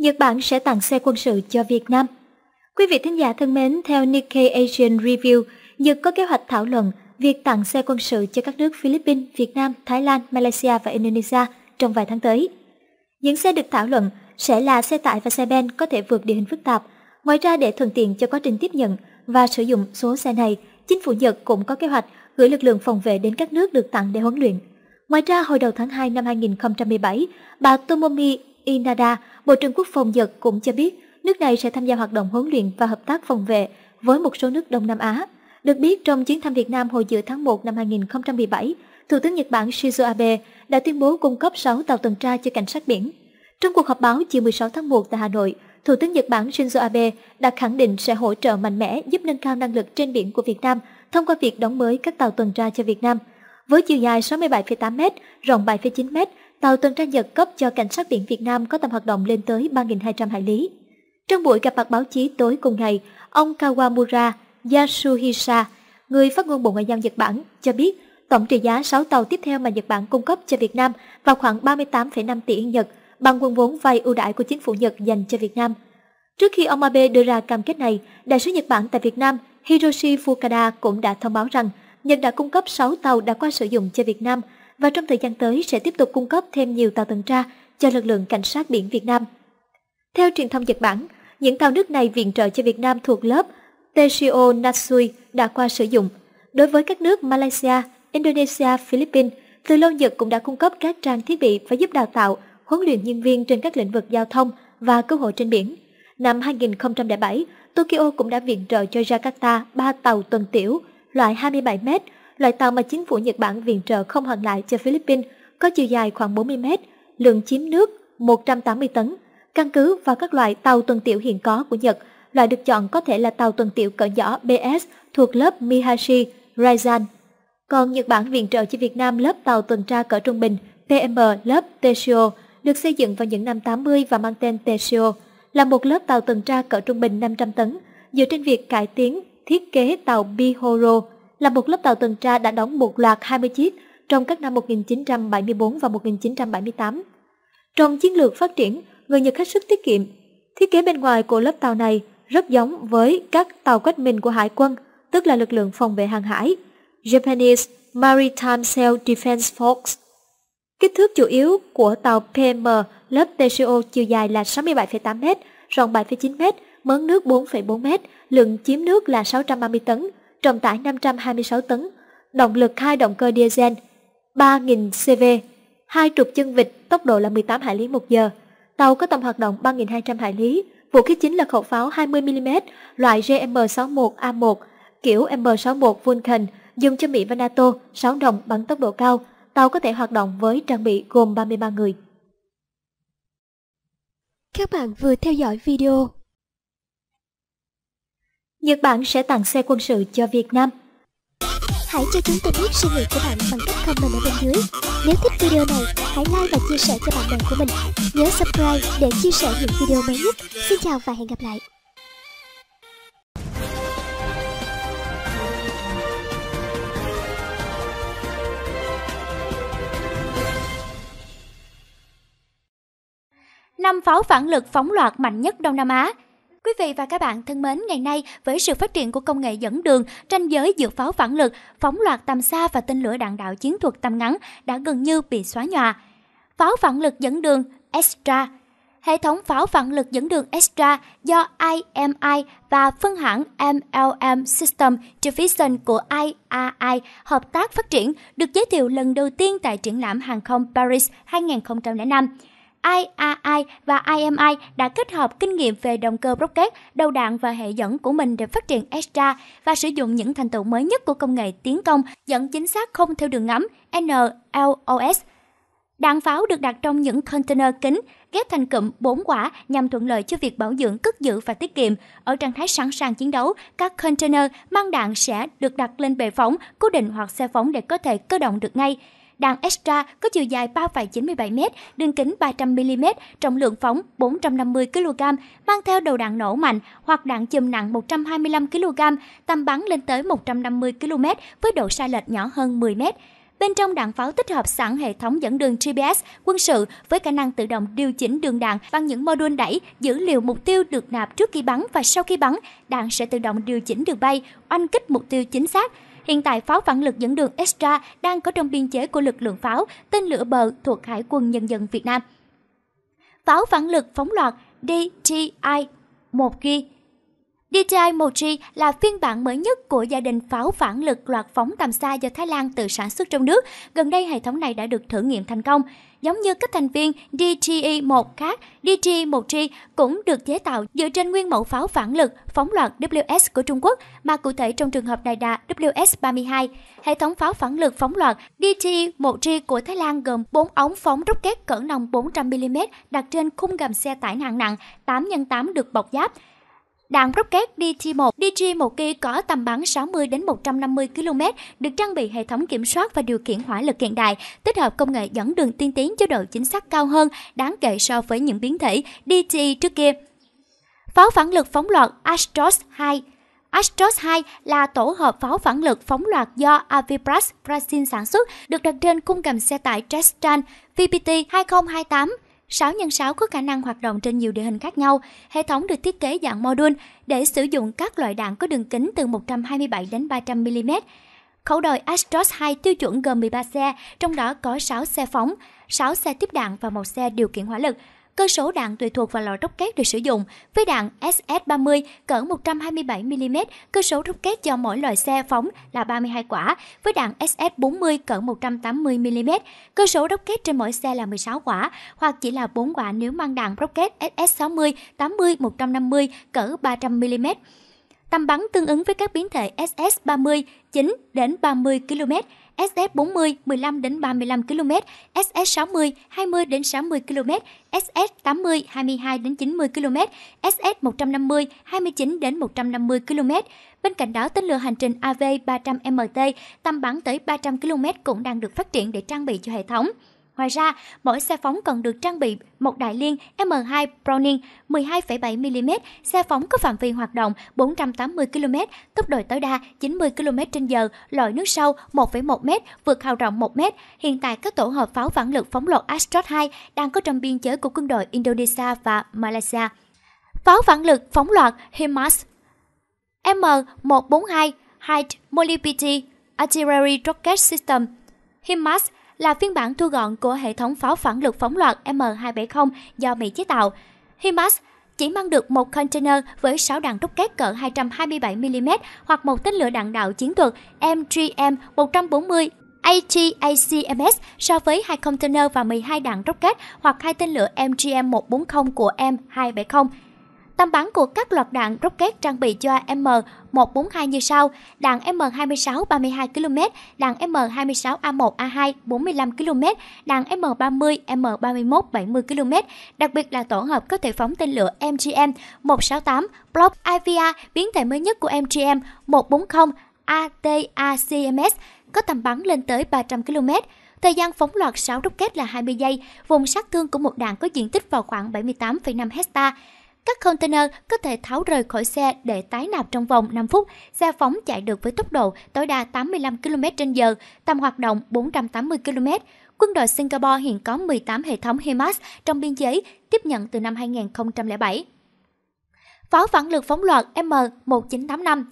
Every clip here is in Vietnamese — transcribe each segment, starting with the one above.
Nhật Bản sẽ tặng xe quân sự cho Việt Nam. Quý vị thính giả thân mến, theo Nikkei Asian Review, Nhật có kế hoạch thảo luận việc tặng xe quân sự cho các nước Philippines, Việt Nam, Thái Lan, Malaysia và Indonesia trong vài tháng tới. Những xe được thảo luận sẽ là xe tải và xe ben có thể vượt địa hình phức tạp. Ngoài ra để thuận tiện cho quá trình tiếp nhận và sử dụng số xe này, chính phủ Nhật cũng có kế hoạch gửi lực lượng phòng vệ đến các nước được tặng để huấn luyện. Ngoài ra, hồi đầu tháng 2 năm 2017, bà Tomomi Inada, Bộ trưởng Quốc phòng Nhật cũng cho biết nước này sẽ tham gia hoạt động huấn luyện và hợp tác phòng vệ với một số nước Đông Nam Á. Được biết, trong chuyến thăm Việt Nam hồi giữa tháng 1 năm 2017, Thủ tướng Nhật Bản Shinzo Abe đã tuyên bố cung cấp 6 tàu tuần tra cho cảnh sát biển. Trong cuộc họp báo chiều 16 tháng 1 tại Hà Nội, Thủ tướng Nhật Bản Shinzo Abe đã khẳng định sẽ hỗ trợ mạnh mẽ giúp nâng cao năng lực trên biển của Việt Nam thông qua việc đóng mới các tàu tuần tra cho Việt Nam. Với chiều dài 67,8m, rộng 7,9m tàu tuần tra Nhật cấp cho cảnh sát biển Việt Nam có tầm hoạt động lên tới 3.200 hải lý. Trong buổi gặp mặt báo chí tối cùng ngày, ông Kawamura Yasuhisa, người phát ngôn Bộ Ngoại giao Nhật Bản, cho biết tổng trị giá 6 tàu tiếp theo mà Nhật Bản cung cấp cho Việt Nam vào khoảng 38,5 tỷ Nhật bằng nguồn vốn vay ưu đãi của chính phủ Nhật dành cho Việt Nam. Trước khi ông Abe đưa ra cam kết này, đại sứ Nhật Bản tại Việt Nam Hiroshi Fukada cũng đã thông báo rằng Nhật đã cung cấp 6 tàu đã qua sử dụng cho Việt Nam – và trong thời gian tới sẽ tiếp tục cung cấp thêm nhiều tàu tuần tra cho lực lượng cảnh sát biển Việt Nam. Theo truyền thông Nhật Bản, những tàu nước này viện trợ cho Việt Nam thuộc lớp Teshio Natsui đã qua sử dụng. Đối với các nước Malaysia, Indonesia, Philippines, từ lâu Nhật cũng đã cung cấp các trang thiết bị và giúp đào tạo, huấn luyện nhân viên trên các lĩnh vực giao thông và cứu hộ trên biển. Năm 2007, Tokyo cũng đã viện trợ cho Jakarta 3 tàu tuần tiểu loại 27 m loại tàu mà chính phủ Nhật Bản viện trợ không hoàn lại cho Philippines có chiều dài khoảng 40 mét, lượng chiếm nước 180 tấn. Căn cứ vào các loại tàu tuần tiểu hiện có của Nhật, loại được chọn có thể là tàu tuần tiểu cỡ nhỏ BS thuộc lớp Mihashi, Raizan. Còn Nhật Bản viện trợ cho Việt Nam lớp tàu tuần tra cỡ trung bình PM lớp Teshio được xây dựng vào những năm 80 và mang tên Teshio là một lớp tàu tuần tra cỡ trung bình 500 tấn, dựa trên việc cải tiến thiết kế tàu Bihoro là một lớp tàu tuần tra đã đóng một loạt 20 chiếc trong các năm 1974 và 1978. Trong chiến lược phát triển, người Nhật hết sức tiết kiệm. Thiết kế bên ngoài của lớp tàu này rất giống với các tàu quách mình của hải quân, tức là lực lượng phòng vệ hàng hải, Japanese Maritime Self Defense Force. Kích thước chủ yếu của tàu PM lớp TCO chiều dài là 67,8m, rộng 7,9m, mớn nước 4,4m, lượng chiếm nước là 630 tấn, trọng tải 526 tấn, động lực hai động cơ diesel 3.000 CV, hai trục chân vịt, tốc độ là 18 hải lý một giờ. Tàu có tầm hoạt động 3.200 hải lý, vũ khí chính là khẩu pháo 20mm loại GM61A1, kiểu M61 Vulcan dùng cho Mỹ và NATO, 6 đồng bắn tốc độ cao. Tàu có thể hoạt động với trang bị gồm 33 người. Các bạn vừa theo dõi video Nhật Bản sẽ tặng xe quân sự cho Việt Nam. Hãy cho chúng tôi biết suy nghĩ của bạn bằng cách comment ở bên dưới. Nếu thích video này, hãy like và chia sẻ cho bạn bè của mình. Nhớ subscribe để chia sẻ những video mới nhất. Xin chào và hẹn gặp lại. năm pháo phản lực phóng loạt mạnh nhất Đông Nam Á Quý vị và các bạn thân mến, ngày nay với sự phát triển của công nghệ dẫn đường, tranh giới dược pháo phản lực, phóng loạt tầm xa và tên lửa đạn đạo chiến thuật tầm ngắn đã gần như bị xóa nhòa. Pháo phản lực dẫn đường Extra Hệ thống pháo phản lực dẫn đường Extra do IMI và phân hãng MLM System Division của IAI hợp tác phát triển được giới thiệu lần đầu tiên tại triển lãm hàng không Paris 2005 IAI và IMI đã kết hợp kinh nghiệm về động cơ rocket, đầu đạn và hệ dẫn của mình để phát triển Extra và sử dụng những thành tựu mới nhất của công nghệ tiến công dẫn chính xác không theo đường ngắm NLOS. Đạn pháo được đặt trong những container kính, ghép thành cụm 4 quả nhằm thuận lợi cho việc bảo dưỡng, cất giữ và tiết kiệm. Ở trạng thái sẵn sàng chiến đấu, các container mang đạn sẽ được đặt lên bệ phóng, cố định hoặc xe phóng để có thể cơ động được ngay đàn Extra có chiều dài 3,97m, đường kính 300mm, trọng lượng phóng 450kg, mang theo đầu đạn nổ mạnh hoặc đạn chùm nặng 125kg, tầm bắn lên tới 150km với độ sai lệch nhỏ hơn 10m. Bên trong đạn pháo tích hợp sẵn hệ thống dẫn đường GPS quân sự với khả năng tự động điều chỉnh đường đạn bằng những mô đun đẩy dữ liệu mục tiêu được nạp trước khi bắn và sau khi bắn, đạn sẽ tự động điều chỉnh đường bay, oanh kích mục tiêu chính xác. Hiện tại pháo phản lực dẫn đường Extra đang có trong biên chế của lực lượng pháo tên lửa bờ thuộc Hải quân Nhân dân Việt Nam. Pháo phản lực phóng loạt DTI-1G DJI-1G là phiên bản mới nhất của gia đình pháo phản lực loạt phóng tầm xa do Thái Lan tự sản xuất trong nước. Gần đây hệ thống này đã được thử nghiệm thành công giống như các thành viên DTE-1 khác, dte 1 t e cũng được chế tạo dựa trên nguyên mẫu pháo phản lực phóng loạt WS của Trung Quốc, mà cụ thể trong trường hợp này là WS-32. Hệ thống pháo phản lực phóng loạt dte 1 t e của Thái Lan gồm 4 ống phóng rút két cỡ nòng 400mm đặt trên khung gầm xe tải hạng nặng 8x8 được bọc giáp. Đạn Rocket DT-1 DG-1K có tầm bắn 60 đến 150 km, được trang bị hệ thống kiểm soát và điều khiển hỏa lực hiện đại, tích hợp công nghệ dẫn đường tiên tiến cho độ chính xác cao hơn đáng kể so với những biến thể DT trước kia. Pháo phản lực phóng loạt Astros 2 Astros 2 là tổ hợp pháo phản lực phóng loạt do Avibras Brazil sản xuất, được đặt trên khung cầm xe tải Tristan VPT 2028 6 x 6 có khả năng hoạt động trên nhiều địa hình khác nhau. Hệ thống được thiết kế dạng module để sử dụng các loại đạn có đường kính từ 127 đến 300 mm. Khẩu đội Astros 2 tiêu chuẩn gồm 13 xe, trong đó có 6 xe phóng, 6 xe tiếp đạn và một xe điều khiển hỏa lực cơ số đạn tùy thuộc vào loại rocket được sử dụng. Với đạn SS-30 cỡ 127mm, cơ số rocket cho mỗi loại xe phóng là 32 quả. Với đạn SS-40 cỡ 180mm, cơ số rocket trên mỗi xe là 16 quả, hoặc chỉ là 4 quả nếu mang đạn rocket SS-60, 80, 150 cỡ 300mm. Tầm bắn tương ứng với các biến thể SS-30 9 đến 30 km, SS40 15 đến 35 km, SS60 20 đến 60 km, SS80 22 đến 90 km, SS150 29 đến 150 km. Bên cạnh đó, tên lửa hành trình AV300MT tầm bắn tới 300 km cũng đang được phát triển để trang bị cho hệ thống. Ngoài ra, mỗi xe phóng cần được trang bị một đại liên M2 Browning 12,7mm, xe phóng có phạm vi hoạt động 480 km, tốc độ tối đa 90 km/h, loại nước sâu 1,1m, vượt hào rộng 1m. Hiện tại các tổ hợp pháo phản lực phóng loạt Astrot 2 đang có trong biên giới của quân đội Indonesia và Malaysia. Pháo phản lực phóng loạt HIMARS M142 Height Molybity Artillery Rocket System HIMARS là phiên bản thu gọn của hệ thống pháo phản lực phóng loạt M270 do Mỹ chế tạo. HIMARS chỉ mang được một container với 6 đạn rút két cỡ 227mm hoặc một tên lửa đạn đạo chiến thuật mgm 3 m 140 ATACMS so với hai container và 12 đạn rocket hoặc hai tên lửa MGM-140 của M270. Tầm bắn của các loạt đạn rocket trang bị cho M142 như sau: đạn M26 32 km, đạn M26A1A2 45 km, đạn M30, M31 70 km. Đặc biệt là tổ hợp có thể phóng tên lửa MGM 168 Block IVA biến thể mới nhất của MGM 140 ATACMS có tầm bắn lên tới 300 km. Thời gian phóng loạt 6 rocket là 20 giây, vùng sát thương của một đạn có diện tích vào khoảng 78,5 hectare. Các container có thể tháo rời khỏi xe để tái nạp trong vòng 5 phút. Xe phóng chạy được với tốc độ tối đa 85 km/h, tầm hoạt động 480 km. Quân đội Singapore hiện có 18 hệ thống HIMARS trong biên giới, tiếp nhận từ năm 2007. Pháo phản lực phóng loạt M1985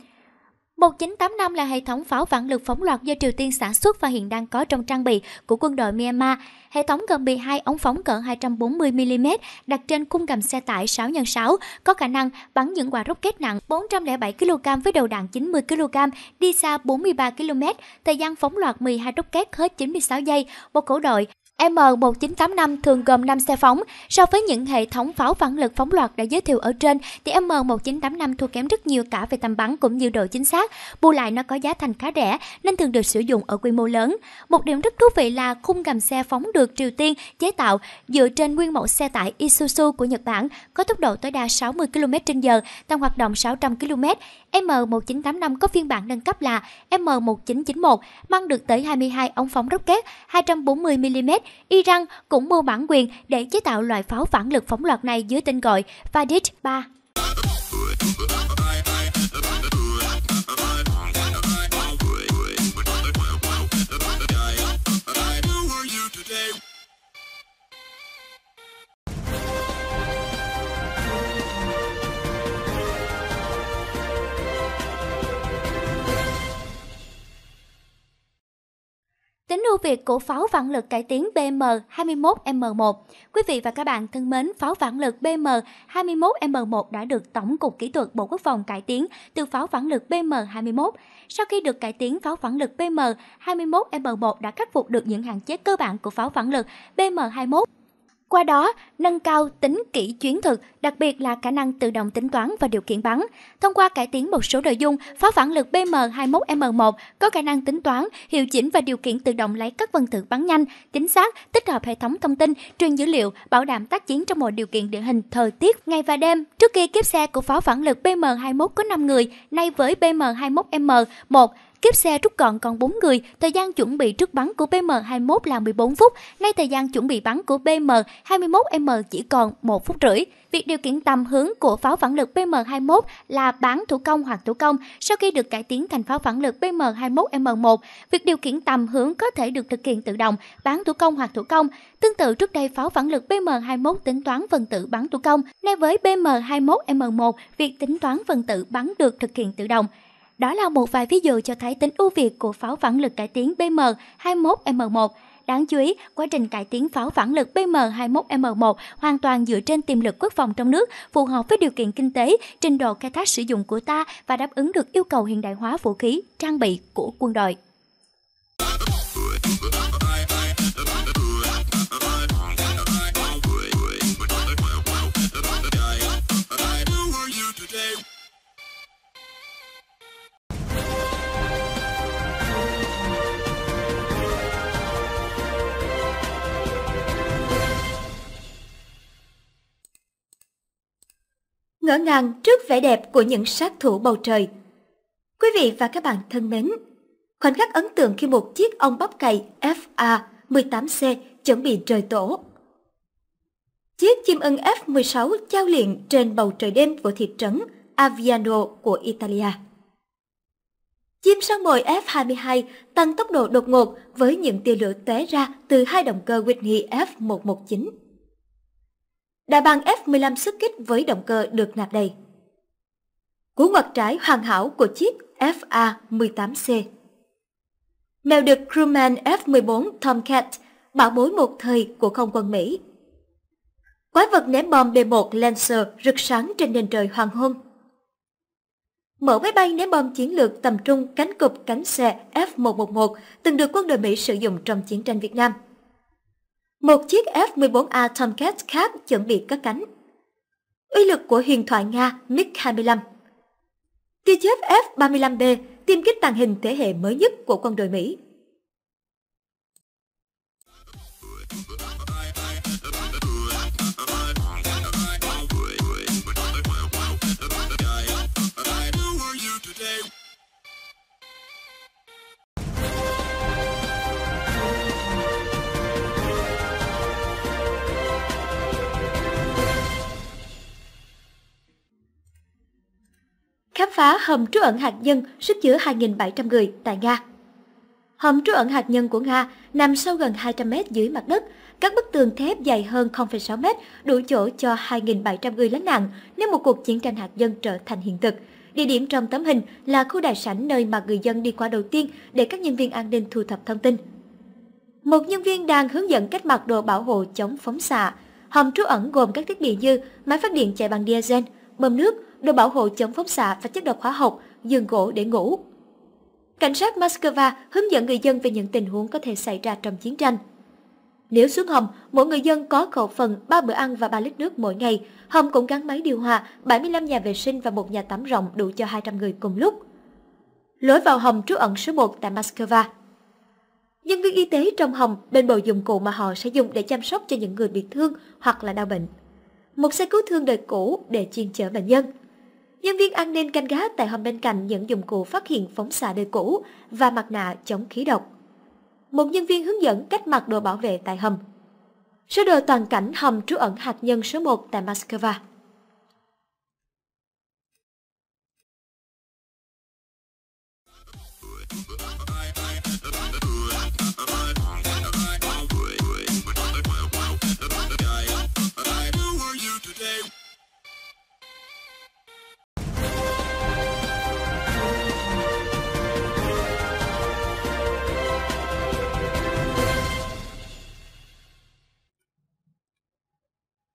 1985 là hệ thống pháo phản lực phóng loạt do Triều Tiên sản xuất và hiện đang có trong trang bị của quân đội Myanmar. Hệ thống gồm 12 ống phóng cỡ 240mm đặt trên khung gầm xe tải 6x6, có khả năng bắn những quả rocket nặng 407 kg với đầu đạn 90 kg, đi xa 43 km, thời gian phóng loạt 12 rocket hết 96 giây. Một cổ đội M1985 thường gồm 5 xe phóng. So với những hệ thống pháo phản lực phóng loạt đã giới thiệu ở trên, thì M1985 thua kém rất nhiều cả về tầm bắn cũng như độ chính xác. Bù lại nó có giá thành khá rẻ nên thường được sử dụng ở quy mô lớn. Một điểm rất thú vị là khung gầm xe phóng được Triều Tiên chế tạo dựa trên nguyên mẫu xe tải Isuzu của Nhật Bản, có tốc độ tối đa 60 km/h, tăng hoạt động 600 km. M1985 có phiên bản nâng cấp là M1991, mang được tới 22 ống phóng rocket 240 mm Iran cũng mua bản quyền để chế tạo loại pháo phản lực phóng loạt này dưới tên gọi Fadit 3. Tính ưu việt của pháo phản lực cải tiến BM21M1. Quý vị và các bạn thân mến, pháo phản lực BM21M1 đã được Tổng cục Kỹ thuật Bộ Quốc phòng cải tiến từ pháo phản lực BM21. Sau khi được cải tiến, pháo phản lực BM21M1 đã khắc phục được những hạn chế cơ bản của pháo phản lực BM21 qua đó, nâng cao tính kỹ chuyến thực, đặc biệt là khả năng tự động tính toán và điều kiện bắn. Thông qua cải tiến một số nội dung, pháo phản lực BM21M1 có khả năng tính toán, hiệu chỉnh và điều kiện tự động lấy các phần tử bắn nhanh, chính xác, tích hợp hệ thống thông tin, truyền dữ liệu, bảo đảm tác chiến trong mọi điều kiện địa hình, thời tiết, ngày và đêm. Trước kia kiếp xe của pháo phản lực BM21 có 5 người, nay với BM21M1 Kiếp xe rút gọn còn 4 người, thời gian chuẩn bị trước bắn của BM21 là 14 phút, nay thời gian chuẩn bị bắn của BM21M chỉ còn 1 phút rưỡi. Việc điều khiển tầm hướng của pháo phản lực BM21 là bán thủ công hoặc thủ công sau khi được cải tiến thành pháo phản lực BM21M1. Việc điều khiển tầm hướng có thể được thực hiện tự động, bán thủ công hoặc thủ công. Tương tự trước đây pháo phản lực BM21 tính toán phần tử bắn thủ công, nay với BM21M1 việc tính toán phần tử bắn được thực hiện tự động. Đó là một vài ví dụ cho thấy tính ưu việt của pháo phản lực cải tiến BM21M1. Đáng chú ý, quá trình cải tiến pháo phản lực BM21M1 hoàn toàn dựa trên tiềm lực quốc phòng trong nước, phù hợp với điều kiện kinh tế, trình độ khai thác sử dụng của ta và đáp ứng được yêu cầu hiện đại hóa vũ khí, trang bị của quân đội. ngỡ ngàng trước vẻ đẹp của những sát thủ bầu trời. Quý vị và các bạn thân mến, khoảnh khắc ấn tượng khi một chiếc ong bắp cày FA-18C chuẩn bị rời tổ. Chiếc chim ưng F-16 trao liền trên bầu trời đêm của thị trấn Aviano của Italia. Chim săn mồi F-22 tăng tốc độ đột ngột với những tia lửa tóe ra từ hai động cơ Whitney F-119 đa băng F-15 xuất kích với động cơ được nạp đầy. Cú ngoặt trái hoàn hảo của chiếc FA-18C Mèo được crewman F-14 Tomcat bảo bối một thời của không quân Mỹ. Quái vật ném bom B-1 Lancer rực sáng trên nền trời hoàng hôn. mở máy bay ném bom chiến lược tầm trung cánh cụp cánh xe F-111 từng được quân đội Mỹ sử dụng trong chiến tranh Việt Nam – một chiếc F-14A Tomcat khác chuẩn bị cất cánh. Uy lực của huyền thoại Nga MiG-25 Tia chớp F-35B tiêm kích tàng hình thế hệ mới nhất của quân đội Mỹ khám phá hầm trú ẩn hạt nhân sức chứa 2.700 người tại Nga. Hầm trú ẩn hạt nhân của Nga nằm sâu gần 200 mét dưới mặt đất. Các bức tường thép dày hơn 0,6 mét đủ chỗ cho 2.700 người lánh nạn nếu một cuộc chiến tranh hạt nhân trở thành hiện thực. Địa điểm trong tấm hình là khu đại sảnh nơi mà người dân đi qua đầu tiên để các nhân viên an ninh thu thập thông tin. Một nhân viên đang hướng dẫn cách mặc đồ bảo hộ chống phóng xạ. Hầm trú ẩn gồm các thiết bị như máy phát điện chạy bằng diesel, bơm nước, đồ bảo hộ chống phóng xạ và chất độc hóa học, giường gỗ để ngủ. Cảnh sát Moscow hướng dẫn người dân về những tình huống có thể xảy ra trong chiến tranh. Nếu xuống hầm, mỗi người dân có khẩu phần 3 bữa ăn và 3 lít nước mỗi ngày. Hầm cũng gắn máy điều hòa, 75 nhà vệ sinh và một nhà tắm rộng đủ cho 200 người cùng lúc. Lối vào hầm trú ẩn số 1 tại Moscow. Nhân viên y tế trong hầm bên bầu dụng cụ mà họ sẽ dùng để chăm sóc cho những người bị thương hoặc là đau bệnh. Một xe cứu thương đời cũ để chuyên chở bệnh nhân. Nhân viên an ninh canh gác tại hầm bên cạnh những dụng cụ phát hiện phóng xạ đời cũ và mặt nạ chống khí độc. Một nhân viên hướng dẫn cách mặc đồ bảo vệ tại hầm. Sơ đồ toàn cảnh hầm trú ẩn hạt nhân số 1 tại Moscow.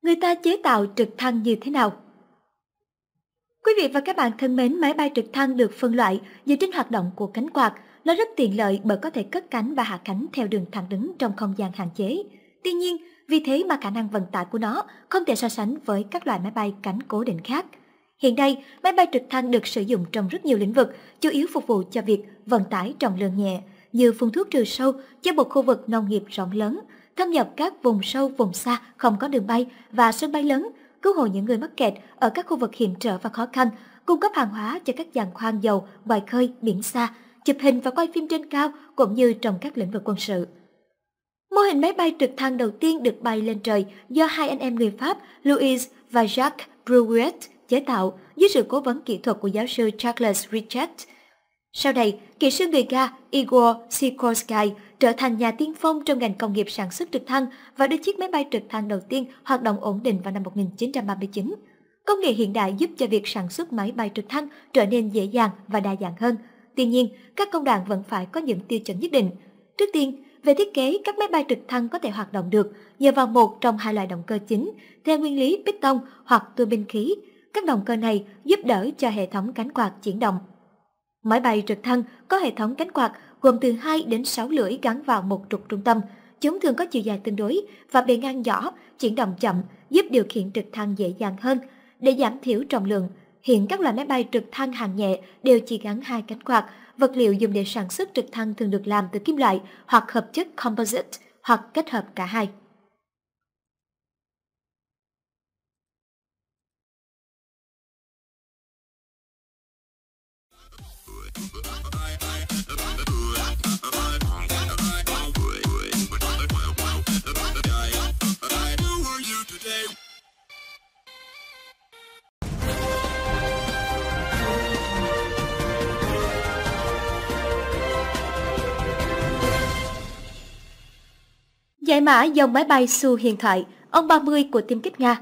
người ta chế tạo trực thăng như thế nào. Quý vị và các bạn thân mến, máy bay trực thăng được phân loại dựa trên hoạt động của cánh quạt. Nó rất tiện lợi bởi có thể cất cánh và hạ cánh theo đường thẳng đứng trong không gian hạn chế. Tuy nhiên, vì thế mà khả năng vận tải của nó không thể so sánh với các loại máy bay cánh cố định khác. Hiện nay, máy bay trực thăng được sử dụng trong rất nhiều lĩnh vực, chủ yếu phục vụ cho việc vận tải trọng lượng nhẹ, như phun thuốc trừ sâu cho một khu vực nông nghiệp rộng lớn, thâm nhập các vùng sâu vùng xa không có đường bay và sân bay lớn, cứu hộ những người mắc kẹt ở các khu vực hiểm trở và khó khăn, cung cấp hàng hóa cho các giàn khoan dầu ngoài khơi, biển xa, chụp hình và quay phim trên cao cũng như trong các lĩnh vực quân sự. Mô hình máy bay trực thăng đầu tiên được bay lên trời do hai anh em người Pháp Louis và Jacques Brouet chế tạo dưới sự cố vấn kỹ thuật của giáo sư Charles Richet sau này, kỹ sư người Nga Igor Sikorsky trở thành nhà tiên phong trong ngành công nghiệp sản xuất trực thăng và đưa chiếc máy bay trực thăng đầu tiên hoạt động ổn định vào năm 1939. Công nghệ hiện đại giúp cho việc sản xuất máy bay trực thăng trở nên dễ dàng và đa dạng hơn. Tuy nhiên, các công đoạn vẫn phải có những tiêu chuẩn nhất định. Trước tiên, về thiết kế, các máy bay trực thăng có thể hoạt động được nhờ vào một trong hai loại động cơ chính, theo nguyên lý piston hoặc tua bin khí. Các động cơ này giúp đỡ cho hệ thống cánh quạt chuyển động. Máy bay trực thăng có hệ thống cánh quạt gồm từ 2 đến 6 lưỡi gắn vào một trục trung tâm. Chúng thường có chiều dài tương đối và bề ngang nhỏ, chuyển động chậm, giúp điều khiển trực thăng dễ dàng hơn. Để giảm thiểu trọng lượng, hiện các loại máy bay trực thăng hàng nhẹ đều chỉ gắn hai cánh quạt. Vật liệu dùng để sản xuất trực thăng thường được làm từ kim loại hoặc hợp chất composite hoặc kết hợp cả hai. Giải mã dòng máy bay Su hiện thoại, ông 30 của tiêm kích Nga.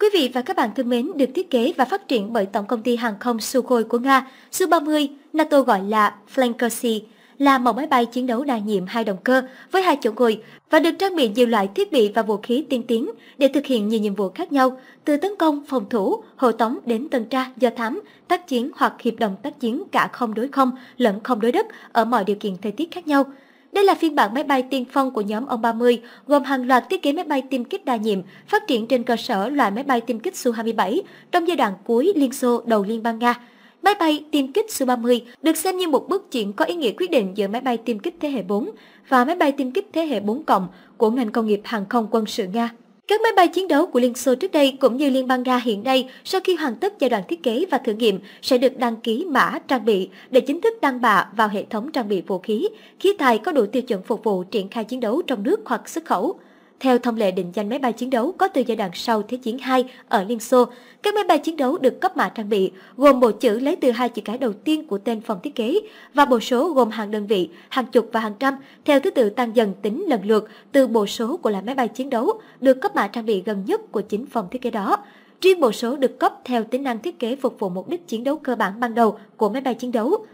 Quý vị và các bạn thân mến, được thiết kế và phát triển bởi Tổng công ty hàng không Sukhoi của Nga, Su-30, NATO gọi là Flankersea, là một máy bay chiến đấu đa nhiệm hai động cơ với hai chỗ ngồi và được trang bị nhiều loại thiết bị và vũ khí tiên tiến để thực hiện nhiều nhiệm vụ khác nhau, từ tấn công, phòng thủ, hộ tống đến tuần tra, do thám, tác chiến hoặc hiệp đồng tác chiến cả không đối không lẫn không đối đất ở mọi điều kiện thời tiết khác nhau – đây là phiên bản máy bay tiên phong của nhóm ông 30, gồm hàng loạt thiết kế máy bay tiêm kích đa nhiệm, phát triển trên cơ sở loại máy bay tiêm kích Su-27 trong giai đoạn cuối Liên Xô đầu Liên bang Nga. Máy bay tiêm kích Su-30 được xem như một bước chuyển có ý nghĩa quyết định giữa máy bay tiêm kích thế hệ 4 và máy bay tiêm kích thế hệ 4 cộng của ngành công nghiệp hàng không quân sự Nga. Các máy bay chiến đấu của Liên Xô trước đây cũng như Liên bang Nga hiện nay sau khi hoàn tất giai đoạn thiết kế và thử nghiệm sẽ được đăng ký mã trang bị để chính thức đăng bạ vào hệ thống trang bị vũ khí, khí tài có đủ tiêu chuẩn phục vụ triển khai chiến đấu trong nước hoặc xuất khẩu. Theo thông lệ định danh máy bay chiến đấu có từ giai đoạn sau Thế chiến II ở Liên Xô, các máy bay chiến đấu được cấp mã trang bị gồm bộ chữ lấy từ hai chữ cái đầu tiên của tên phòng thiết kế và bộ số gồm hàng đơn vị, hàng chục và hàng trăm theo thứ tự tăng dần tính lần lượt từ bộ số của loại máy bay chiến đấu được cấp mã trang bị gần nhất của chính phòng thiết kế đó. Riêng bộ số được cấp theo tính năng thiết kế phục vụ mục đích chiến đấu cơ bản ban đầu của máy bay chiến đấu.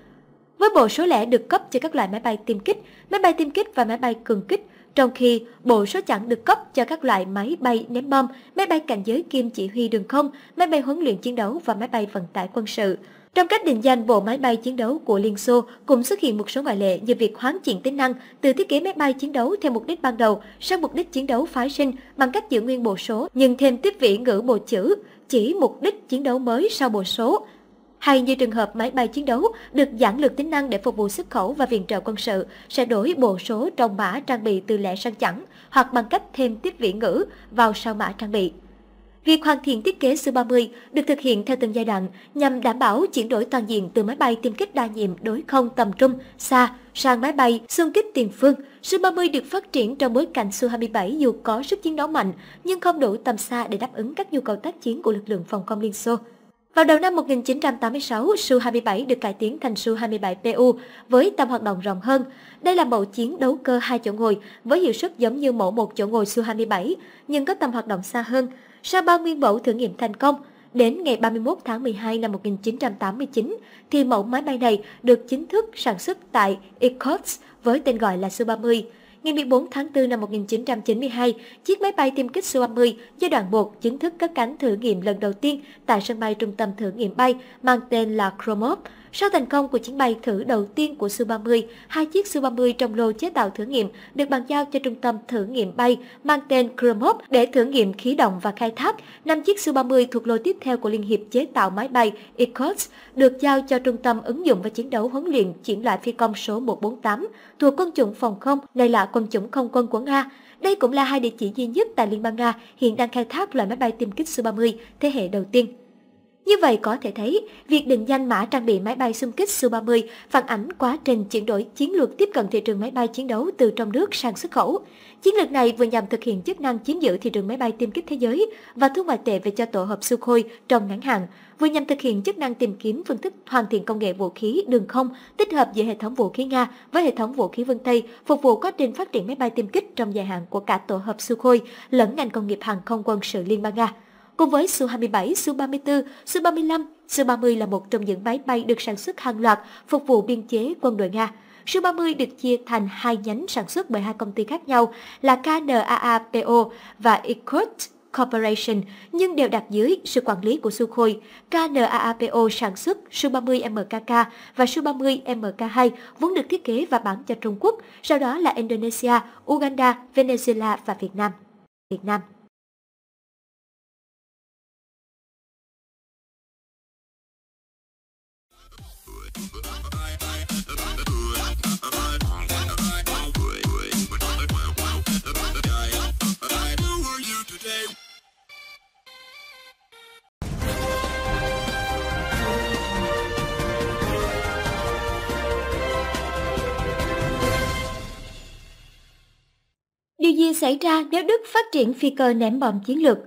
Với bộ số lẻ được cấp cho các loại máy bay tiêm kích, máy bay tiêm kích và máy bay cường kích, trong khi bộ số chẵn được cấp cho các loại máy bay ném bom, máy bay cảnh giới kim chỉ huy đường không, máy bay huấn luyện chiến đấu và máy bay vận tải quân sự. Trong cách định danh bộ máy bay chiến đấu của Liên Xô cũng xuất hiện một số ngoại lệ như việc hoán chuyển tính năng từ thiết kế máy bay chiến đấu theo mục đích ban đầu sang mục đích chiến đấu phái sinh bằng cách giữ nguyên bộ số nhưng thêm tiếp vị ngữ bộ chữ, chỉ mục đích chiến đấu mới sau bộ số hay như trường hợp máy bay chiến đấu được giãn lược tính năng để phục vụ xuất khẩu và viện trợ quân sự sẽ đổi bộ số trong mã trang bị từ lẻ sang chẵn hoặc bằng cách thêm tiếp vị ngữ vào sau mã trang bị. Việc hoàn thiện thiết kế Su-30 được thực hiện theo từng giai đoạn nhằm đảm bảo chuyển đổi toàn diện từ máy bay tiêm kích đa nhiệm đối không tầm trung, xa sang máy bay xung kích tiền phương. Su-30 được phát triển trong bối cảnh Su-27 dù có sức chiến đấu mạnh nhưng không đủ tầm xa để đáp ứng các nhu cầu tác chiến của lực lượng phòng không Liên Xô. Vào đầu năm 1986, Su-27 được cải tiến thành Su-27PU với tầm hoạt động rộng hơn. Đây là mẫu chiến đấu cơ hai chỗ ngồi với hiệu suất giống như mẫu một chỗ ngồi Su-27, nhưng có tầm hoạt động xa hơn. Sau ba nguyên mẫu thử nghiệm thành công, đến ngày 31 tháng 12 năm 1989, thì mẫu máy bay này được chính thức sản xuất tại Ecox với tên gọi là Su-30 ngày 14 tháng 4 năm 1992, chiếc máy bay tiêm kích Su-30 giai đoạn 1 chính thức cất cánh thử nghiệm lần đầu tiên tại sân bay trung tâm thử nghiệm bay mang tên là Kromov, sau thành công của chuyến bay thử đầu tiên của Su-30, hai chiếc Su-30 trong lô chế tạo thử nghiệm được bàn giao cho Trung tâm Thử nghiệm bay mang tên Krumov để thử nghiệm khí động và khai thác. Năm chiếc Su-30 thuộc lô tiếp theo của Liên hiệp chế tạo máy bay ICOS được giao cho Trung tâm ứng dụng và chiến đấu huấn luyện chuyển loại phi công số 148 thuộc quân chủng phòng không, nay là quân chủng không quân của Nga. Đây cũng là hai địa chỉ duy nhất tại Liên bang Nga hiện đang khai thác loại máy bay tiêm kích Su-30 thế hệ đầu tiên. Như vậy có thể thấy, việc định danh mã trang bị máy bay xung kích Su-30 phản ảnh quá trình chuyển đổi chiến lược tiếp cận thị trường máy bay chiến đấu từ trong nước sang xuất khẩu. Chiến lược này vừa nhằm thực hiện chức năng chiếm giữ thị trường máy bay tiêm kích thế giới và thu ngoại tệ về cho tổ hợp Sukhoi trong ngắn hạn, vừa nhằm thực hiện chức năng tìm kiếm phương thức hoàn thiện công nghệ vũ khí đường không tích hợp giữa hệ thống vũ khí Nga với hệ thống vũ khí phương Tây, phục vụ quá trình phát triển máy bay tiêm kích trong dài hạn của cả tổ hợp Sukhoi lẫn ngành công nghiệp hàng không quân sự Liên bang Nga. Cùng với Su-27, Su-34, Su-35, Su-30 là một trong những máy bay được sản xuất hàng loạt phục vụ biên chế quân đội Nga. Su-30 được chia thành hai nhánh sản xuất bởi hai công ty khác nhau là KNAAPO và Ikut Corporation, nhưng đều đặt dưới sự quản lý của Sukhoi. KNAAPO sản xuất Su-30MKK và Su-30MK2 vốn được thiết kế và bán cho Trung Quốc, sau đó là Indonesia, Uganda, Venezuela và Việt Nam. Việt Nam Điều gì xảy ra nếu Đức phát triển phi cơ ném bom chiến lược?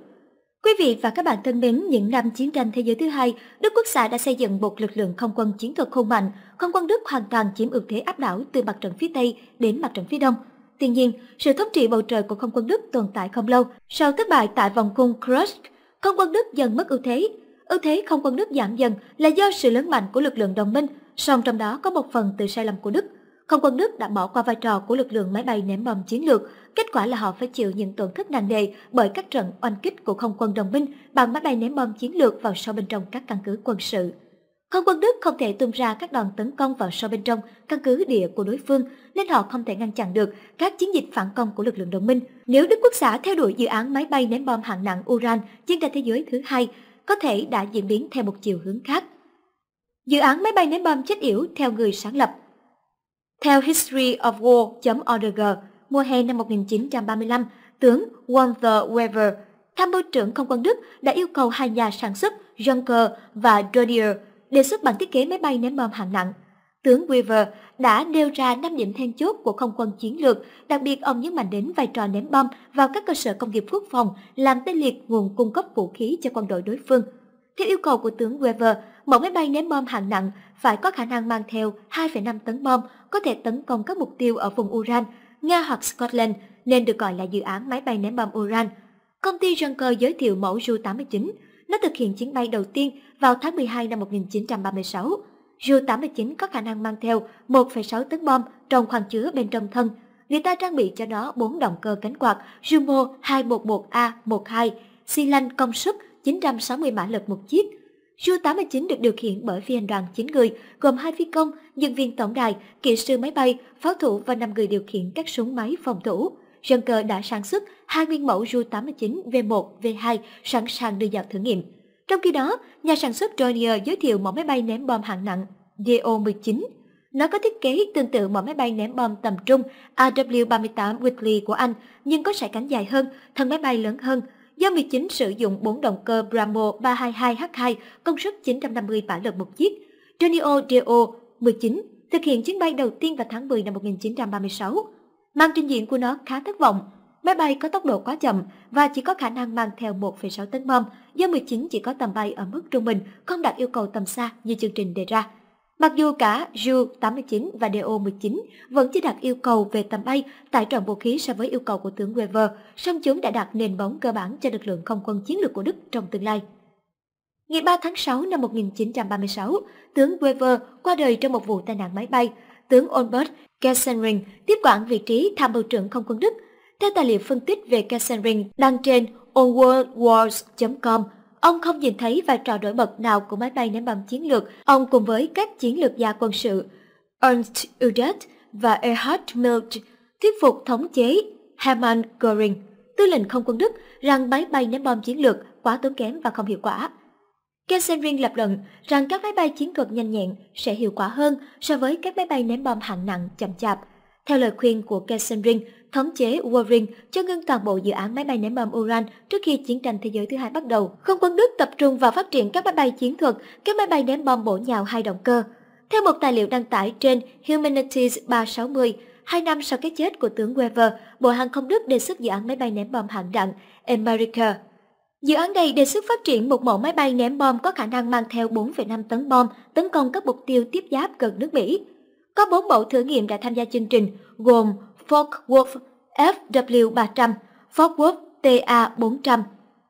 Quý vị và các bạn thân mến, những năm chiến tranh thế giới thứ hai, Đức Quốc xã đã xây dựng một lực lượng không quân chiến thuật hùng mạnh. Không quân Đức hoàn toàn chiếm ưu thế áp đảo từ mặt trận phía Tây đến mặt trận phía Đông. Tuy nhiên, sự thống trị bầu trời của không quân Đức tồn tại không lâu. Sau thất bại tại vòng cung Kursk, không quân Đức dần mất ưu thế. Ưu thế không quân Đức giảm dần là do sự lớn mạnh của lực lượng đồng minh, song trong đó có một phần từ sai lầm của Đức – không quân Đức đã bỏ qua vai trò của lực lượng máy bay ném bom chiến lược, kết quả là họ phải chịu những tổn thất nặng nề bởi các trận oanh kích của không quân đồng minh bằng máy bay ném bom chiến lược vào sâu bên trong các căn cứ quân sự. Không quân Đức không thể tung ra các đòn tấn công vào sâu bên trong căn cứ địa của đối phương, nên họ không thể ngăn chặn được các chiến dịch phản công của lực lượng đồng minh. Nếu Đức Quốc xã theo đuổi dự án máy bay ném bom hạng nặng Uran chiến tranh thế giới thứ hai, có thể đã diễn biến theo một chiều hướng khác. Dự án máy bay ném bom chết yểu theo người sáng lập theo historyofwar.org, mùa hè năm 1935, tướng Walter Weber, tham mưu trưởng không quân Đức đã yêu cầu hai nhà sản xuất Junker và Dornier đề xuất bản thiết kế máy bay ném bom hạng nặng. Tướng Weaver đã nêu ra 5 điểm then chốt của không quân chiến lược, đặc biệt ông nhấn mạnh đến vai trò ném bom vào các cơ sở công nghiệp quốc phòng làm tê liệt nguồn cung cấp vũ khí cho quân đội đối phương. Theo yêu cầu của tướng Weaver, mẫu máy bay ném bom hạng nặng phải có khả năng mang theo 2,5 tấn bom có thể tấn công các mục tiêu ở vùng Uran, Nga hoặc Scotland nên được gọi là dự án máy bay ném bom Uran. Công ty Junker giới thiệu mẫu Ju-89. Nó thực hiện chuyến bay đầu tiên vào tháng 12 năm 1936. Ju-89 có khả năng mang theo 1,6 tấn bom trong khoang chứa bên trong thân. Người ta trang bị cho nó 4 động cơ cánh quạt Jumo 211A12, xi lanh công suất 960 mã lực một chiếc, Su-89 được điều khiển bởi phi hành đoàn 9 người, gồm hai phi công, nhân viên tổng đài, kỹ sư máy bay, pháo thủ và 5 người điều khiển các súng máy phòng thủ. Sơn Cơ đã sản xuất hai nguyên mẫu Ju-89 V1, V2 sẵn sàng đưa vào thử nghiệm. Trong khi đó, nhà sản xuất Dornier giới thiệu mẫu máy bay ném bom hạng nặng DO-19. Nó có thiết kế tương tự mẫu máy bay ném bom tầm trung AW-38 Whitley của Anh, nhưng có sải cánh dài hơn, thân máy bay lớn hơn, Do 19 sử dụng 4 động cơ Bramo 322H2 công suất 950 mã lực một chiếc, Genio DO 19 thực hiện chuyến bay đầu tiên vào tháng 10 năm 1936. Mang trình diện của nó khá thất vọng. Máy bay có tốc độ quá chậm và chỉ có khả năng mang theo 1,6 tấn bom do 19 chỉ có tầm bay ở mức trung bình, không đạt yêu cầu tầm xa như chương trình đề ra. Mặc dù cả Ju-89 và Do-19 vẫn chưa đạt yêu cầu về tầm bay, tải trọng vũ khí so với yêu cầu của tướng Weber, song chúng đã đặt nền bóng cơ bản cho lực lượng không quân chiến lược của Đức trong tương lai. Ngày 3 tháng 6 năm 1936, tướng Weber qua đời trong một vụ tai nạn máy bay. Tướng Olbert Kessenring tiếp quản vị trí tham mưu trưởng không quân Đức. Theo tài liệu phân tích về Kessenring đăng trên onworldwars.com, ông không nhìn thấy vai trò nổi bật nào của máy bay ném bom chiến lược, ông cùng với các chiến lược gia quân sự Ernst Udet và Erhard Milch thuyết phục thống chế Hermann Göring, tư lệnh không quân Đức, rằng máy bay ném bom chiến lược quá tốn kém và không hiệu quả. Kesselring lập luận rằng các máy bay chiến thuật nhanh nhẹn sẽ hiệu quả hơn so với các máy bay ném bom hạng nặng chậm chạp theo lời khuyên của Kessenring, thống chế Waring cho ngưng toàn bộ dự án máy bay ném bom Uran trước khi chiến tranh thế giới thứ hai bắt đầu. Không quân Đức tập trung vào phát triển các máy bay chiến thuật, các máy bay ném bom bổ nhào hai động cơ. Theo một tài liệu đăng tải trên Humanities 360, hai năm sau cái chết của tướng Weber, Bộ Hàng không Đức đề xuất dự án máy bay ném bom hạng nặng America. Dự án này đề xuất phát triển một mẫu máy bay ném bom có khả năng mang theo 4,5 tấn bom tấn công các mục tiêu tiếp giáp gần nước Mỹ. Có 4 mẫu thử nghiệm đã tham gia chương trình gồm Focke-Wulf FW300, Focke-Wulf TA400,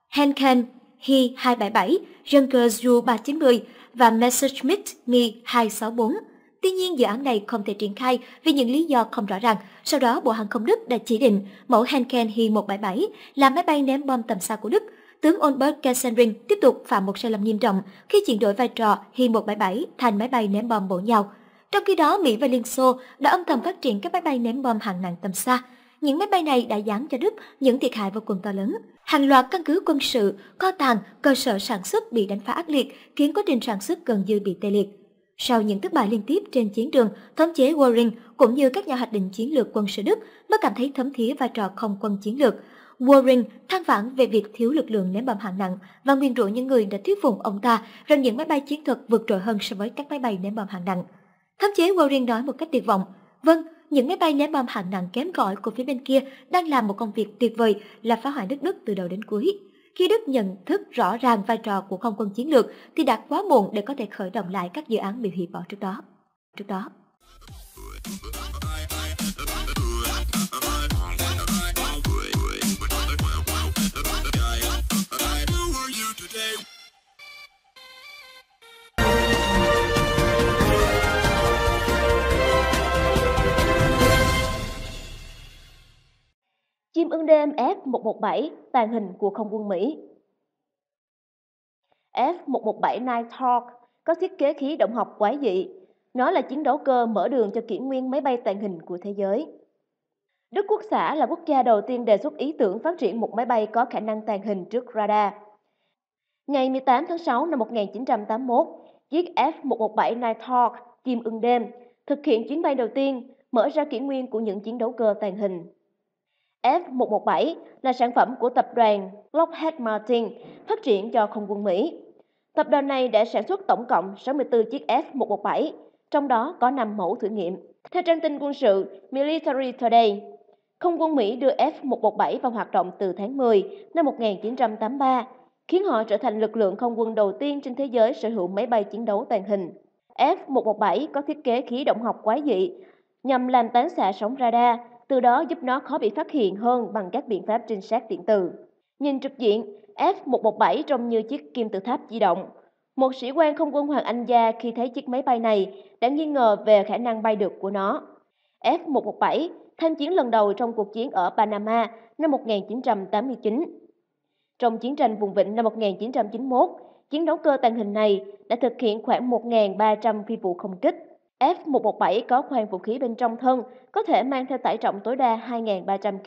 Henken He 277 Junkers Ju390 và Messerschmitt Mi-264. Tuy nhiên, dự án này không thể triển khai vì những lý do không rõ ràng. Sau đó, Bộ Hàng không Đức đã chỉ định mẫu Henken He 177 là máy bay ném bom tầm xa của Đức. Tướng Olbert Kesselring tiếp tục phạm một sai lầm nghiêm trọng khi chuyển đổi vai trò He 177 thành máy bay ném bom bổ nhau. Trong khi đó, Mỹ và Liên Xô đã âm thầm phát triển các máy bay ném bom hạng nặng tầm xa. Những máy bay này đã giáng cho Đức những thiệt hại vô cùng to lớn. Hàng loạt căn cứ quân sự, kho tàng, cơ sở sản xuất bị đánh phá ác liệt, khiến quá trình sản xuất gần như bị tê liệt. Sau những thất bại liên tiếp trên chiến trường, thống chế waring cũng như các nhà hoạch định chiến lược quân sự Đức mới cảm thấy thấm thía vai trò không quân chiến lược. waring than vãn về việc thiếu lực lượng ném bom hạng nặng và nguyên rủa những người đã thuyết phục ông ta rằng những máy bay chiến thuật vượt trội hơn so với các máy bay ném bom hạng nặng. Thậm chế Warren nói một cách tuyệt vọng. Vâng, những máy bay ném bom hạng nặng kém cỏi của phía bên kia đang làm một công việc tuyệt vời là phá hoại đất Đức từ đầu đến cuối. Khi Đức nhận thức rõ ràng vai trò của không quân chiến lược thì đã quá muộn để có thể khởi động lại các dự án bị hủy bỏ trước đó. Trước đó. Chim ưng đêm F117 tàng hình của không quân Mỹ. F117 Night Hawk có thiết kế khí động học quái dị. Nó là chiến đấu cơ mở đường cho kỷ nguyên máy bay tàng hình của thế giới. Đức Quốc xã là quốc gia đầu tiên đề xuất ý tưởng phát triển một máy bay có khả năng tàng hình trước radar. Ngày 18 tháng 6 năm 1981, chiếc F-117 Night Hawk chim ưng đêm, thực hiện chuyến bay đầu tiên, mở ra kỷ nguyên của những chiến đấu cơ tàng hình. F-117 là sản phẩm của tập đoàn Lockheed Martin phát triển cho không quân Mỹ. Tập đoàn này đã sản xuất tổng cộng 64 chiếc F-117, trong đó có 5 mẫu thử nghiệm. Theo trang tin quân sự Military Today, không quân Mỹ đưa F-117 vào hoạt động từ tháng 10 năm 1983, khiến họ trở thành lực lượng không quân đầu tiên trên thế giới sở hữu máy bay chiến đấu tàng hình. F-117 có thiết kế khí động học quái dị, nhằm làm tán xạ sóng radar từ đó giúp nó khó bị phát hiện hơn bằng các biện pháp trinh sát điện tử. Nhìn trực diện, F-117 trông như chiếc kim tự tháp di động. Một sĩ quan không quân Hoàng Anh Gia khi thấy chiếc máy bay này đã nghi ngờ về khả năng bay được của nó. F-117 tham chiến lần đầu trong cuộc chiến ở Panama năm 1989. Trong chiến tranh vùng vịnh năm 1991, chiến đấu cơ tàng hình này đã thực hiện khoảng 1.300 phi vụ không kích. F-117 có khoang vũ khí bên trong thân, có thể mang theo tải trọng tối đa 2.300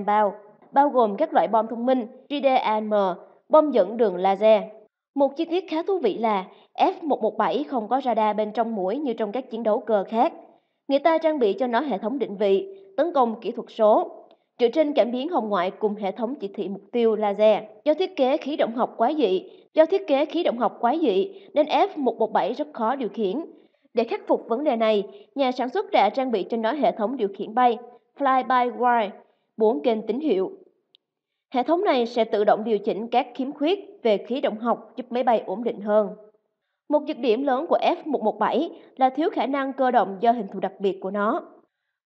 kg bao, bao gồm các loại bom thông minh GDAm, bom dẫn đường laser. Một chi tiết khá thú vị là F-117 không có radar bên trong mũi như trong các chiến đấu cơ khác. Người ta trang bị cho nó hệ thống định vị, tấn công kỹ thuật số, dựa trên cảm biến hồng ngoại cùng hệ thống chỉ thị mục tiêu laser. Do thiết kế khí động học quá dị, do thiết kế khí động học quá dị nên F-117 rất khó điều khiển, để khắc phục vấn đề này, nhà sản xuất đã trang bị trên nó hệ thống điều khiển bay Fly-by-wire, 4 kênh tín hiệu. Hệ thống này sẽ tự động điều chỉnh các khiếm khuyết về khí động học giúp máy bay ổn định hơn. Một nhược điểm lớn của F-117 là thiếu khả năng cơ động do hình thù đặc biệt của nó.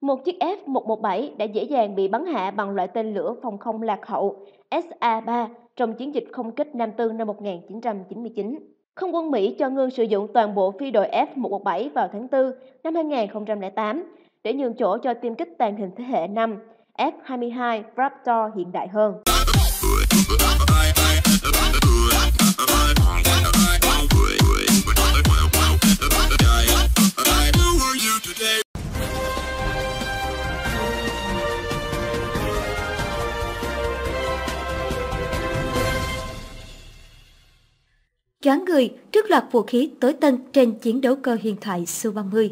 Một chiếc F-117 đã dễ dàng bị bắn hạ bằng loại tên lửa phòng không lạc hậu SA-3 trong chiến dịch không kích Nam Tư năm 1999. Không quân Mỹ cho ngưng sử dụng toàn bộ phi đội F-117 vào tháng 4 năm 2008 để nhường chỗ cho tiêm kích tàng hình thế hệ 5 F-22 Raptor hiện đại hơn. choáng người trước loạt vũ khí tối tân trên chiến đấu cơ huyền thoại Su-30.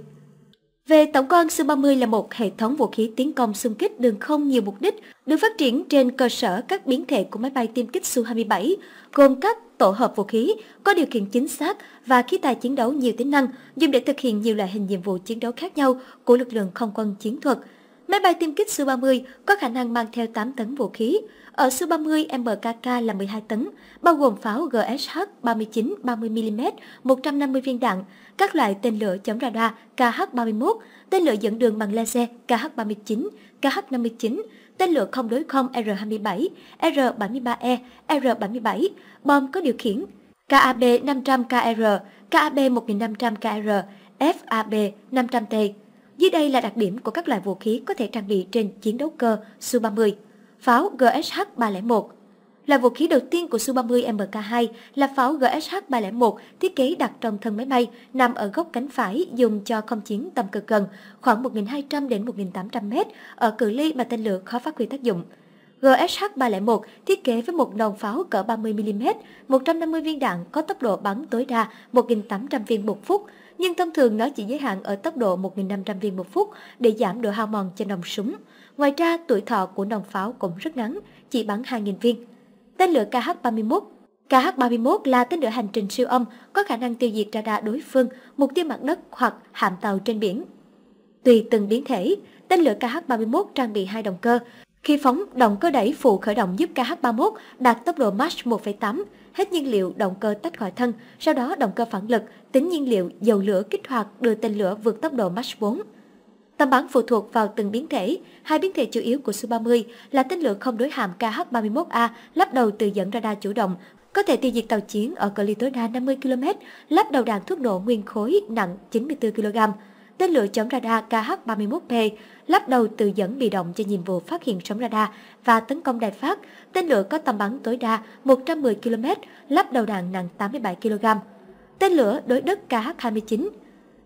Về tổng quan, Su-30 là một hệ thống vũ khí tiến công xung kích đường không nhiều mục đích, được phát triển trên cơ sở các biến thể của máy bay tiêm kích Su-27, gồm các tổ hợp vũ khí có điều kiện chính xác và khí tài chiến đấu nhiều tính năng dùng để thực hiện nhiều loại hình nhiệm vụ chiến đấu khác nhau của lực lượng không quân chiến thuật – Máy bay tiêm kích Su-30 có khả năng mang theo 8 tấn vũ khí. Ở Su-30 MKK là 12 tấn, bao gồm pháo GSH 39 30mm, 150 viên đạn, các loại tên lửa chống radar KH-31, tên lửa dẫn đường bằng laser KH-39, KH-59, tên lửa không đối không R-27, R-73E, R-77, bom có điều khiển, KAB 500KR, KAB 1500KR, FAB 500T, dưới đây là đặc điểm của các loại vũ khí có thể trang bị trên chiến đấu cơ Su-30. Pháo GSH-301 Loại vũ khí đầu tiên của Su-30 MK2 là pháo GSH-301 thiết kế đặt trong thân máy bay, nằm ở góc cánh phải dùng cho không chiến tầm cực gần, khoảng 1.200 đến 1.800 m ở cự ly mà tên lửa khó phát huy tác dụng. GSH-301 thiết kế với một nòng pháo cỡ 30mm, 150 viên đạn có tốc độ bắn tối đa 1.800 viên một phút, nhưng thông thường nó chỉ giới hạn ở tốc độ 1.500 viên một phút để giảm độ hao mòn cho nòng súng. Ngoài ra, tuổi thọ của nòng pháo cũng rất ngắn, chỉ bắn 2.000 viên. Tên lửa KH-31 KH-31 là tên lửa hành trình siêu âm có khả năng tiêu diệt radar đối phương, mục tiêu mặt đất hoặc hạm tàu trên biển. Tùy từng biến thể, tên lửa KH-31 trang bị hai động cơ, khi phóng, động cơ đẩy phụ khởi động giúp KH31 đạt tốc độ Mach 1,8, hết nhiên liệu động cơ tách khỏi thân, sau đó động cơ phản lực, tính nhiên liệu, dầu lửa kích hoạt đưa tên lửa vượt tốc độ Mach 4. Tầm bắn phụ thuộc vào từng biến thể. Hai biến thể chủ yếu của Su-30 là tên lửa không đối hàm KH-31A lắp đầu từ dẫn radar chủ động, có thể tiêu diệt tàu chiến ở cự ly tối đa 50 km, lắp đầu đạn thuốc nổ nguyên khối nặng 94 kg tên lửa chống radar KH-31P lắp đầu tự dẫn bị động cho nhiệm vụ phát hiện sóng radar và tấn công đài phát. Tên lửa có tầm bắn tối đa 110 km, lắp đầu đạn nặng 87 kg. Tên lửa đối đất KH-29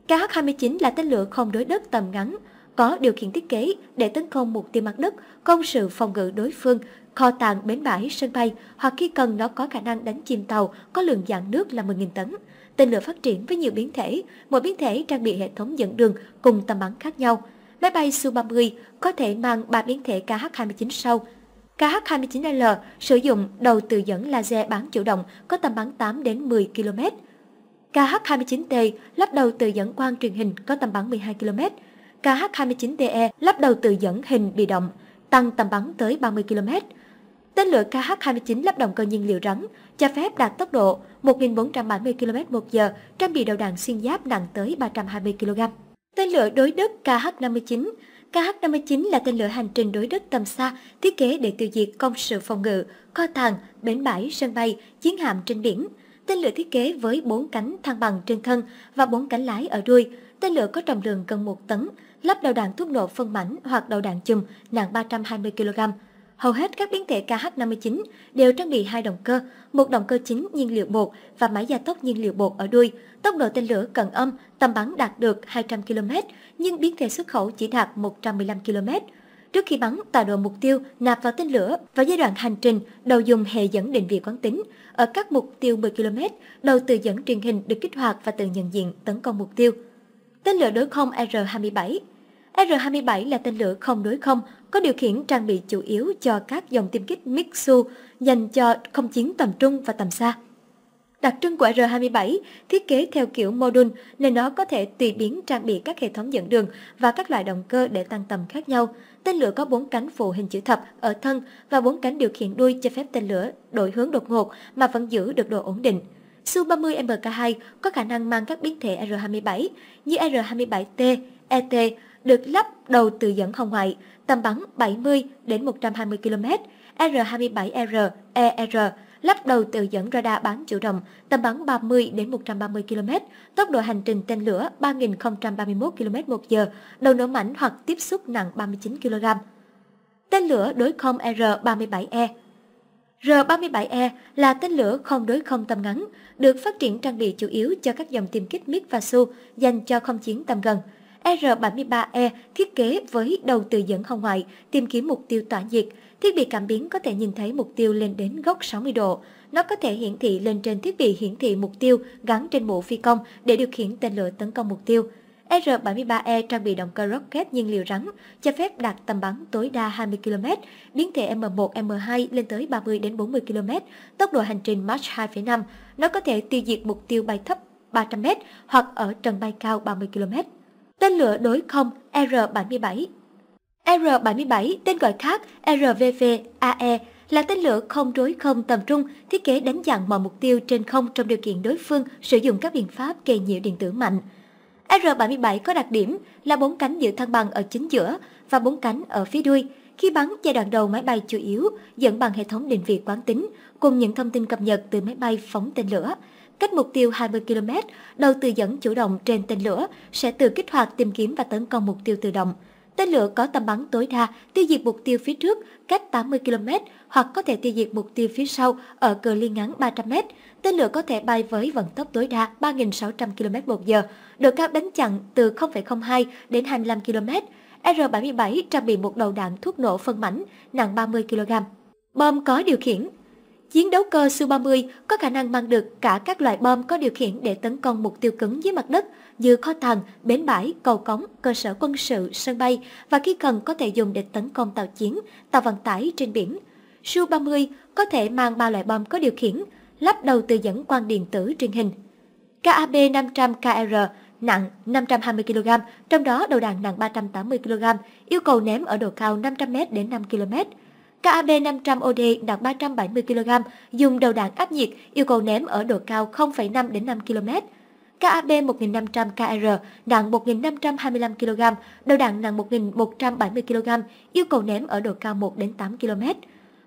KH-29 là tên lửa không đối đất tầm ngắn, có điều kiện thiết kế để tấn công mục tiêu mặt đất, công sự phòng ngự đối phương, kho tàng bến bãi, sân bay hoặc khi cần nó có khả năng đánh chìm tàu có lượng dạng nước là 10.000 tấn tên lửa phát triển với nhiều biến thể, mỗi biến thể trang bị hệ thống dẫn đường cùng tầm bắn khác nhau. Máy bay Su-30 có thể mang 3 biến thể KH-29 sau. KH-29L sử dụng đầu tự dẫn laser bán chủ động có tầm bắn 8 đến 10 km. KH-29T lắp đầu tự dẫn quang truyền hình có tầm bắn 12 km. kh 29 te lắp đầu tự dẫn hình bị động, tăng tầm bắn tới 30 km. Tên lửa KH-29 lắp động cơ nhiên liệu rắn, cho phép đạt tốc độ 1.470 km một giờ, trang bị đầu đạn xuyên giáp nặng tới 320 kg. Tên lửa đối đất KH-59 KH-59 là tên lửa hành trình đối đất tầm xa, thiết kế để tiêu diệt công sự phòng ngự, kho tàng, bến bãi, sân bay, chiến hạm trên biển. Tên lửa thiết kế với 4 cánh thăng bằng trên thân và 4 cánh lái ở đuôi. Tên lửa có trọng lượng gần 1 tấn, lắp đầu đạn thuốc nổ phân mảnh hoặc đầu đạn chùm nặng 320 kg, hầu hết các biến thể KH59 đều trang bị hai động cơ, một động cơ chính nhiên liệu bột và máy gia tốc nhiên liệu bột ở đuôi. Tốc độ tên lửa cận âm, tầm bắn đạt được 200 km, nhưng biến thể xuất khẩu chỉ đạt 115 km. Trước khi bắn, tọa độ mục tiêu nạp vào tên lửa và giai đoạn hành trình đầu dùng hệ dẫn định vị quán tính. Ở các mục tiêu 10 km, đầu tự dẫn truyền hình được kích hoạt và tự nhận diện tấn công mục tiêu. Tên lửa đối không R-27 R-27 là tên lửa không đối không, có điều khiển trang bị chủ yếu cho các dòng tiêm kích Mitsu dành cho không chiến tầm trung và tầm xa. Đặc trưng của R-27 thiết kế theo kiểu mô đun nên nó có thể tùy biến trang bị các hệ thống dẫn đường và các loại động cơ để tăng tầm khác nhau. Tên lửa có bốn cánh phụ hình chữ thập ở thân và bốn cánh điều khiển đuôi cho phép tên lửa đổi hướng đột ngột mà vẫn giữ được độ ổn định. Su-30 MK2 có khả năng mang các biến thể R-27 như R-27T, ET được lắp đầu từ dẫn hồng ngoại, tầm bắn 70 đến 120 km, R-27R, ER, lắp đầu từ dẫn radar bán chủ động, tầm bắn 30 đến 130 km, tốc độ hành trình tên lửa 3031 km h đầu nổ mảnh hoặc tiếp xúc nặng 39 kg. Tên lửa đối không R-37E R-37E là tên lửa không đối không tầm ngắn, được phát triển trang bị chủ yếu cho các dòng tiêm kích MiG và Su dành cho không chiến tầm gần. R-73E thiết kế với đầu từ dẫn hồng ngoại, tìm kiếm mục tiêu tỏa nhiệt. Thiết bị cảm biến có thể nhìn thấy mục tiêu lên đến góc 60 độ. Nó có thể hiển thị lên trên thiết bị hiển thị mục tiêu gắn trên mũ phi công để điều khiển tên lửa tấn công mục tiêu. R-73E trang bị động cơ rocket nhiên liệu rắn, cho phép đạt tầm bắn tối đa 20 km, biến thể M1, M2 lên tới 30 đến 40 km, tốc độ hành trình Mach 2,5. Nó có thể tiêu diệt mục tiêu bay thấp 300 m hoặc ở trần bay cao 30 km tên lửa đối không R-77. R-77, tên gọi khác RVV-AE, là tên lửa không đối không tầm trung, thiết kế đánh chặn mọi mục tiêu trên không trong điều kiện đối phương sử dụng các biện pháp gây nhiễu điện tử mạnh. R-77 có đặc điểm là bốn cánh giữ thăng bằng ở chính giữa và bốn cánh ở phía đuôi. Khi bắn, giai đoạn đầu máy bay chủ yếu dẫn bằng hệ thống định vị quán tính cùng những thông tin cập nhật từ máy bay phóng tên lửa cách mục tiêu 20 km, đầu tự dẫn chủ động trên tên lửa sẽ tự kích hoạt tìm kiếm và tấn công mục tiêu tự động. Tên lửa có tầm bắn tối đa tiêu diệt mục tiêu phía trước cách 80 km hoặc có thể tiêu diệt mục tiêu phía sau ở cờ liên ngắn 300 m. Tên lửa có thể bay với vận tốc tối đa 3.600 km một giờ, độ cao đánh chặn từ 0,02 đến 25 km. R-77 trang bị một đầu đạn thuốc nổ phân mảnh nặng 30 kg. Bom có điều khiển Chiến đấu cơ Su-30 có khả năng mang được cả các loại bom có điều khiển để tấn công mục tiêu cứng dưới mặt đất như kho tàng, bến bãi, cầu cống, cơ sở quân sự, sân bay và khi cần có thể dùng để tấn công tàu chiến, tàu vận tải trên biển. Su-30 có thể mang 3 loại bom có điều khiển, lắp đầu từ dẫn quang điện tử truyền hình. KAB 500KR nặng 520 kg, trong đó đầu đạn nặng 380 kg, yêu cầu ném ở độ cao 500m đến 5 km. KAB500OD nặng 370 kg, dùng đầu đạn áp nhiệt, yêu cầu ném ở độ cao 0,5 đến 5 km. KAB 1500 KR nặng 1525 kg, đầu đạn nặng 1170 kg, yêu cầu ném ở độ cao 1 đến 8 km.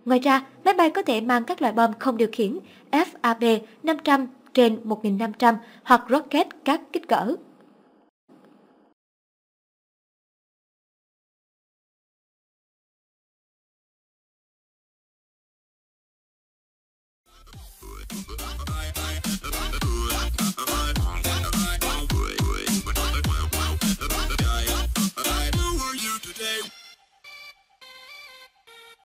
Ngoài ra, máy bay có thể mang các loại bom không điều khiển FAB 500 trên 1500 hoặc rocket các kích cỡ.